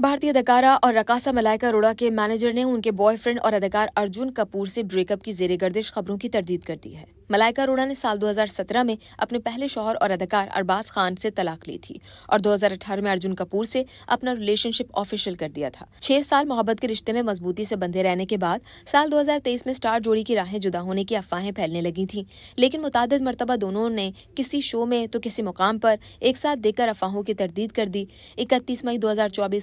भारतीय अदाकारा और रकासा मलाइका अरोड़ा के मैनेजर ने उनके बॉयफ्रेंड और अदाकार अर्जुन कपूर से ब्रेकअप की जेरे गर्दिश खबरों की तरदीद कर दी है मलाइका अरोड़ा ने साल 2017 में अपने पहले शोहर और अदाकार अरबाज खान से तलाक ली थी और 2018 में अर्जुन कपूर से अपना रिलेशनशिप ऑफिशियल कर दिया था छह साल मोहब्बत के रिश्ते में मजबूती से बंधे रहने के बाद साल 2023 में स्टार जोड़ी की राहें जुदा होने की अफवाहें फैलने लगी थी लेकिन मुतद मरतबा दोनों ने किसी शो में तो किसी मुकाम पर एक साथ देकर अफवाहों की तरदीद कर दी इकतीस मई दो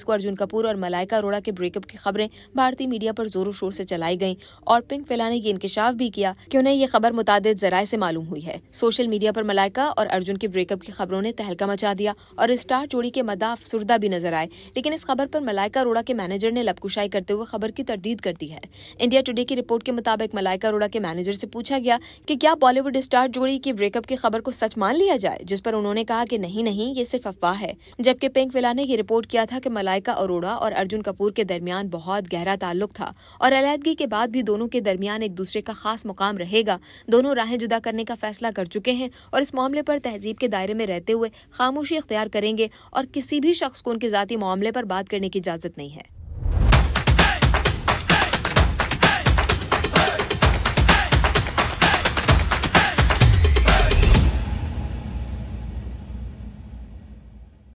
को अर्जुन कपूर और मलाइका अरोड़ा के ब्रेकअप की खबरें भारतीय मीडिया पर जोरों शोर से चलाई गयी और पिंक फेला ने यह इंकशाफ भी किया कि उन्हें ये खबर मुताद जराये से मालूम हुई है सोशल मीडिया पर मलाइका और अर्जुन के ब्रेकअप की खबरों ने तहलका मचा दिया और स्टार जोड़ी के मदा अफसरदा भी नजर आए लेकिन इस खबर पर मलाइका अरोड़ा के मैनेजर ने लपकुशाई करते हुए खबर की तरदीद कर दी है इंडिया टुडे की रिपोर्ट के मुताबिक मलाइका अरोड़ा के मैनेजर से पूछा गया कि क्या बॉलीवुड स्टार जोड़ी के ब्रेकअप की खबर को सच मान लिया जाए जिस पर उन्होंने कहा कि नहीं नहीं ये सिर्फ अफवाह है जबकि पिंक विला ने यह रिपोर्ट किया था कि मलाइका दीपिका अरोड़ा और अर्जुन कपूर के दरमियान बहुत गहरा ताल्लुक था और अलीहदगी के बाद भी दोनों के दरमियान एक दूसरे का खास मुकाम रहेगा दोनों राहें जुदा करने का फैसला कर चुके हैं और इस मामले पर तहजीब के दायरे में रहते हुए खामोशी इख्तियार करेंगे और किसी भी शख्स को उनके जाती मामले पर बात करने की इजाजत नहीं है